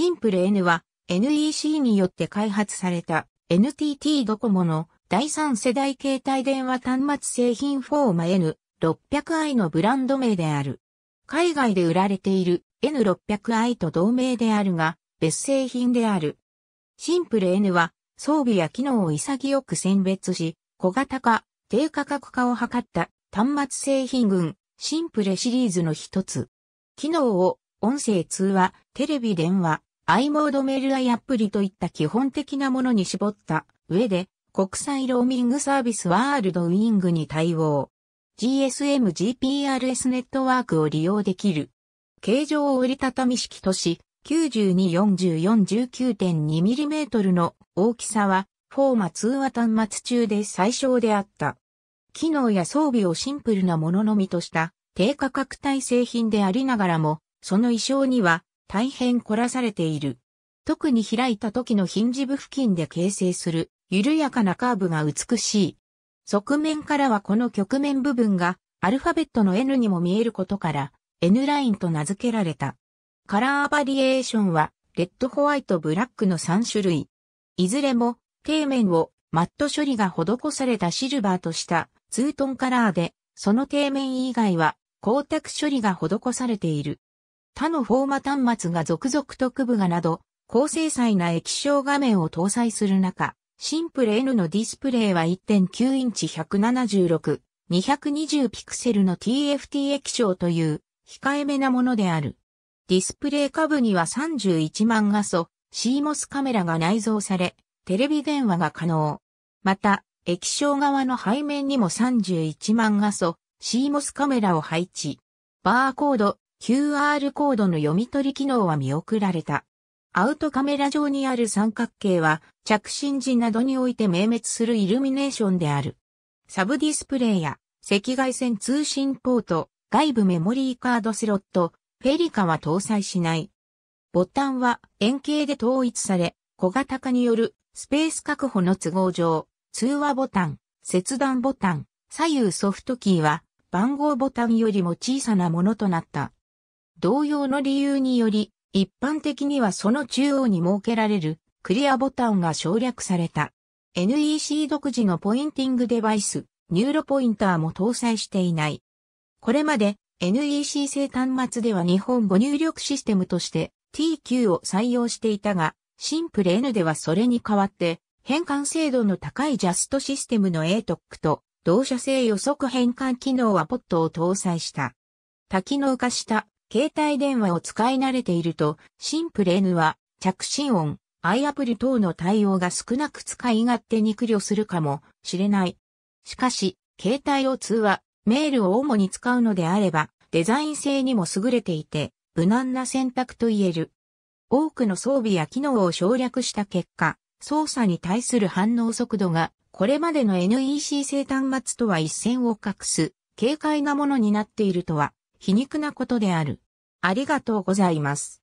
シンプル N は NEC によって開発された NTT ドコモの第3世代携帯電話端末製品フォーマ N600i のブランド名である。海外で売られている N600i と同名であるが、別製品である。シンプル N は装備や機能を潔く選別し、小型化、低価格化を図った端末製品群、シンプルシリーズの一つ。機能を音声通話、テレビ電話、i モードメール i アプリといった基本的なものに絞った上で、国際ローミングサービスワールドウィングに対応。GSM GPRS ネットワークを利用できる。形状を折りたたみ式とし、924419.2mm の大きさは、フォーマ通話端末中で最小であった。機能や装備をシンプルなもののみとした低価格帯製品でありながらも、その意匠には大変凝らされている。特に開いた時のヒンジ部付近で形成する緩やかなカーブが美しい。側面からはこの曲面部分がアルファベットの N にも見えることから N ラインと名付けられた。カラーバリエーションはレッドホワイトブラックの3種類。いずれも底面をマット処理が施されたシルバーとしたツートンカラーで、その底面以外は光沢処理が施されている。他のフォーマ端末が続々と区部がなど、高精細な液晶画面を搭載する中、シンプル N のディスプレイは1.9インチ176、220ピクセルの TFT 液晶という控えめなものである。ディスプレイ下部には31万画素 CMOS カメラが内蔵され、テレビ電話が可能。また、液晶側の背面にも31万画素 CMOS カメラを配置。バーコード、QR コードの読み取り機能は見送られた。アウトカメラ上にある三角形は着信時などにおいて明滅するイルミネーションである。サブディスプレイや赤外線通信ポート、外部メモリーカードスロット、フェリカは搭載しない。ボタンは円形で統一され、小型化によるスペース確保の都合上、通話ボタン、切断ボタン、左右ソフトキーは番号ボタンよりも小さなものとなった。同様の理由により、一般的にはその中央に設けられるクリアボタンが省略された。NEC 独自のポインティングデバイス、ニューロポインターも搭載していない。これまで NEC 製端末では日本語入力システムとして TQ を採用していたが、シンプル N ではそれに代わって、変換精度の高いジャストシステムの ATOC と同社製予測変換機能はポットを搭載した。多機能化した携帯電話を使い慣れていると、シンプル N は着信音、i アプリ等の対応が少なく使い勝手に苦慮するかもしれない。しかし、携帯を通話、メールを主に使うのであれば、デザイン性にも優れていて、無難な選択と言える。多くの装備や機能を省略した結果、操作に対する反応速度が、これまでの NEC 製端末とは一線を画す、軽快なものになっているとは皮肉なことである。ありがとうございます。